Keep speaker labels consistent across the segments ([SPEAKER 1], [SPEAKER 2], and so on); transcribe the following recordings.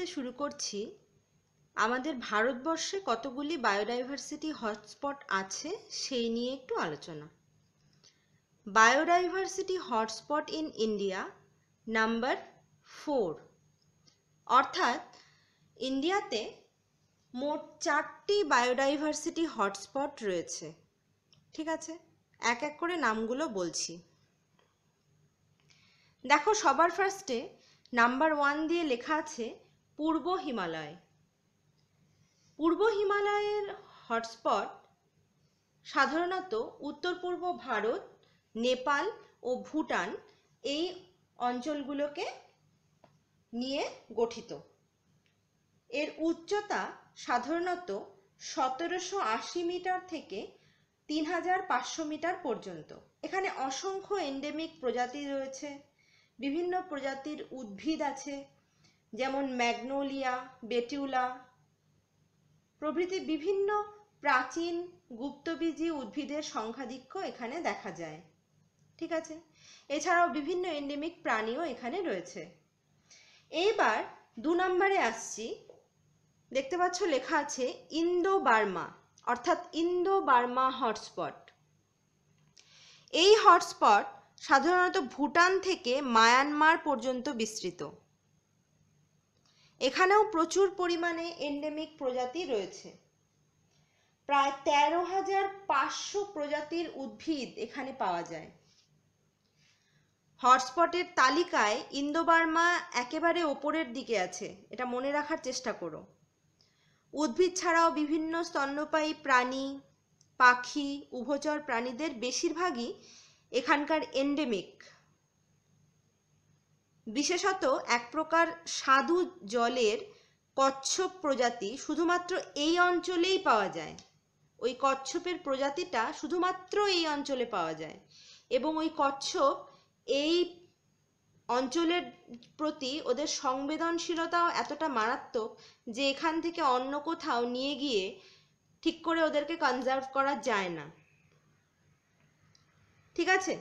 [SPEAKER 1] ভিডিওতে শুরু করছি আমাদের ভারতবর্ষে কতগুলি বায়োডাইভার্সিটি হটস্পট আছে সেই নিয়ে একটু আলোচনা biodiversity hotspot in India number four অর্থাৎ ইন্ডিয়াতে মোট চারটি বায়োডাইভার্সিটি হটস্পট রয়েছে ঠিক আছে এক এক করে নামগুলো বলছি দেখো সবার ফার্স্টে নাম্বার ওয়ান দিয়ে লেখা আছে পূর্ব হিমালয় পূর্ব হিমালয়ের হটস্পট সাধারণত উত্তর পূর্ব ভারত নেপাল ও ভুটান এই অঞ্চলগুলোকে নিয়ে গঠিত এর উচ্চতা সাধারণত সতেরোশো আশি মিটার থেকে তিন হাজার পাঁচশো মিটার পর্যন্ত এখানে অসংখ্য এন্ডেমিক প্রজাতি রয়েছে বিভিন্ন প্রজাতির উদ্ভিদ আছে যেমন ম্যাগনোলিয়া বেটিউলা প্রভৃতি বিভিন্ন প্রাচীন গুপ্তবীজী উদ্ভিদের সংখ্যাধিক্য এখানে দেখা যায় ঠিক আছে এছাড়াও বিভিন্ন এন্ডেমিক প্রাণীও এখানে রয়েছে এইবার দু নম্বরে আসছি দেখতে পাচ্ছ লেখা আছে ইন্দো বার্মা অর্থাৎ ইন্দো বার্মা হটস্পট এই হটস্পট সাধারণত ভুটান থেকে মায়ানমার পর্যন্ত বিস্তৃত এখানেও প্রচুর পরিমাণে এন্ডেমিক প্রজাতি রয়েছে প্রায় তেরো হাজার পাঁচশো প্রজাতির উদ্ভিদ এখানে পাওয়া যায় হটস্পটের তালিকায় ইন্দোবার্মা একেবারে ওপরের দিকে আছে এটা মনে রাখার চেষ্টা করো উদ্ভিদ ছাড়াও বিভিন্ন স্তন্যপায়ী প্রাণী পাখি উভচর প্রাণীদের বেশিরভাগই এখানকার এন্ডেমিক বিশেষত এক প্রকার স্বাদু জলের কচ্ছপ প্রজাতি শুধুমাত্র এই অঞ্চলেই পাওয়া যায় ওই কচ্ছপের প্রজাতিটা শুধুমাত্র এই অঞ্চলে পাওয়া যায় এবং ওই কচ্ছপ এই অঞ্চলের প্রতি ওদের সংবেদনশীলতাও এতটা মারাত্মক যে এখান থেকে অন্য কোথাও নিয়ে গিয়ে ঠিক করে ওদেরকে কনজার্ভ করা যায় না ঠিক আছে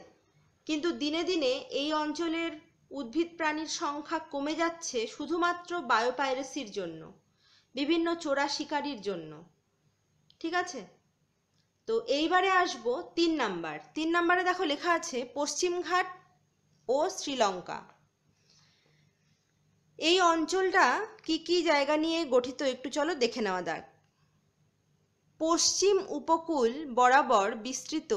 [SPEAKER 1] কিন্তু দিনে দিনে এই অঞ্চলের উদ্ভিদ প্রাণীর সংখ্যা কমে যাচ্ছে শুধুমাত্র বায়োপাইরেসির জন্য বিভিন্ন চোরা শিকারির জন্য ঠিক আছে তো এইবারে আসব তিন নাম্বার তিন নাম্বারে দেখো লেখা আছে পশ্চিমঘাট ও শ্রীলঙ্কা এই অঞ্চলটা কি কি জায়গা নিয়ে গঠিত একটু চলো দেখে নেওয়া যাক পশ্চিম উপকূল বরাবর বিস্তৃত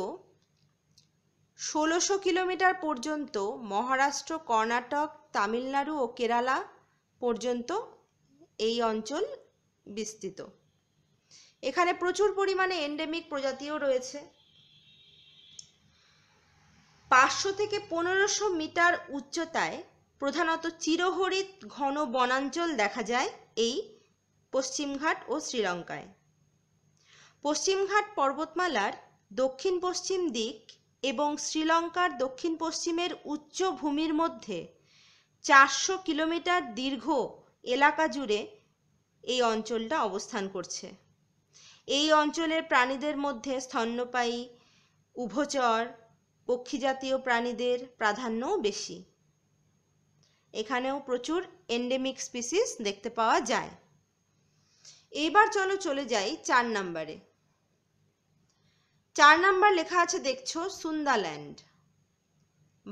[SPEAKER 1] ষোলোশো কিলোমিটার পর্যন্ত মহারাষ্ট্র কর্ণাটক তামিলনাড়ু ও কেরালা পর্যন্ত এই অঞ্চল বিস্তৃত এখানে প্রচুর পরিমাণে এন্ডেমিক প্রজাতিও রয়েছে পাঁচশো থেকে পনেরোশো মিটার উচ্চতায় প্রধানত চিরহরিত ঘন বনাঞ্চল দেখা যায় এই পশ্চিমঘাট ও শ্রীলঙ্কায় পশ্চিমঘাট পর্বতমালার দক্ষিণ পশ্চিম দিক এবং শ্রীলঙ্কার দক্ষিণ পশ্চিমের উচ্চভূমির মধ্যে চারশো কিলোমিটার দীর্ঘ এলাকা জুড়ে এই অঞ্চলটা অবস্থান করছে এই অঞ্চলের প্রাণীদের মধ্যে স্তন্যপায়ী উভচর পক্ষীজাতীয় প্রাণীদের প্রাধান্যও বেশি এখানেও প্রচুর এন্ডেমিক স্পিসিস দেখতে পাওয়া যায় এইবার চলো চলে যাই চার নাম্বারে চার নাম্বার লেখা আছে দেখছো সুন্দাল্যান্ড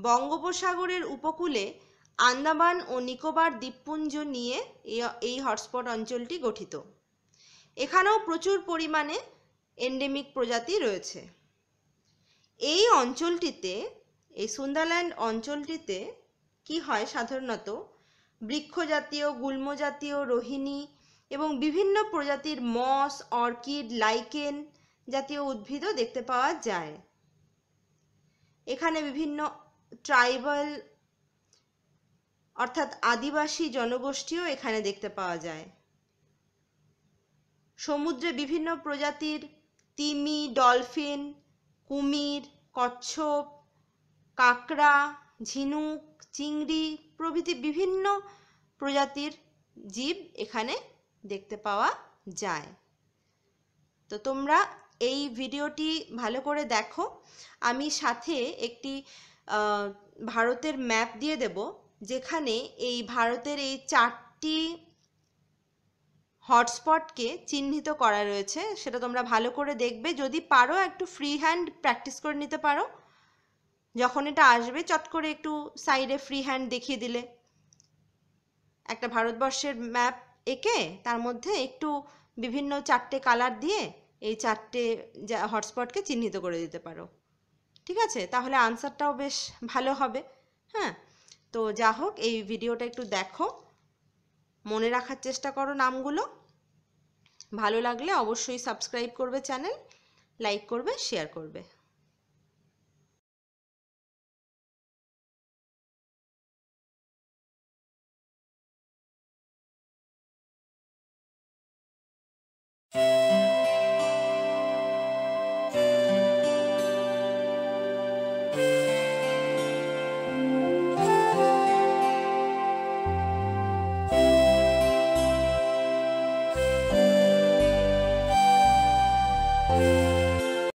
[SPEAKER 1] বঙ্গোপসাগরের উপকূলে আন্দামান ও নিকোবর দ্বীপপুঞ্জ নিয়ে এই হটস্পট অঞ্চলটি গঠিত এখানেও প্রচুর পরিমাণে এন্ডেমিক প্রজাতি রয়েছে এই অঞ্চলটিতে এই সুন্দাল্যান্ড অঞ্চলটিতে কি হয় সাধারণত বৃক্ষজাতীয় গুল্মজাতীয় রোহিণী এবং বিভিন্ন প্রজাতির মস অর্কিড লাইকেন জাতীয় উদ্ভিদও দেখতে পাওয়া যায় এখানে বিভিন্ন ট্রাইবাল অর্থাৎ আদিবাসী জনগোষ্ঠীও এখানে দেখতে পাওয়া যায় সমুদ্রে বিভিন্ন প্রজাতির তিমি ডলফিন কুমির কচ্ছপ কাঁকড়া ঝিনুক চিংড়ি প্রভৃতি বিভিন্ন প্রজাতির জীব এখানে দেখতে পাওয়া যায় তো তোমরা এই ভিডিওটি ভালো করে দেখো আমি সাথে একটি ভারতের ম্যাপ দিয়ে দেব যেখানে এই ভারতের এই চারটি হটস্পটকে চিহ্নিত করা রয়েছে সেটা তোমরা ভালো করে দেখবে যদি পারো একটু ফ্রি হ্যান্ড প্র্যাকটিস করে নিতে পারো যখন এটা আসবে চট করে একটু সাইডে ফ্রি হ্যান্ড দেখিয়ে দিলে একটা ভারতবর্ষের ম্যাপ এঁকে তার মধ্যে একটু বিভিন্ন চারটে কালার দিয়ে এই চারটে যা হটস্পটকে চিহ্নিত করে দিতে পারো ঠিক আছে তাহলে আনসারটাও বেশ ভালো হবে হ্যাঁ তো যা হোক এই ভিডিওটা একটু দেখো মনে রাখার চেষ্টা করো নামগুলো ভালো লাগলে অবশ্যই সাবস্ক্রাইব করবে চ্যানেল লাইক করবে শেয়ার করবে Thank you.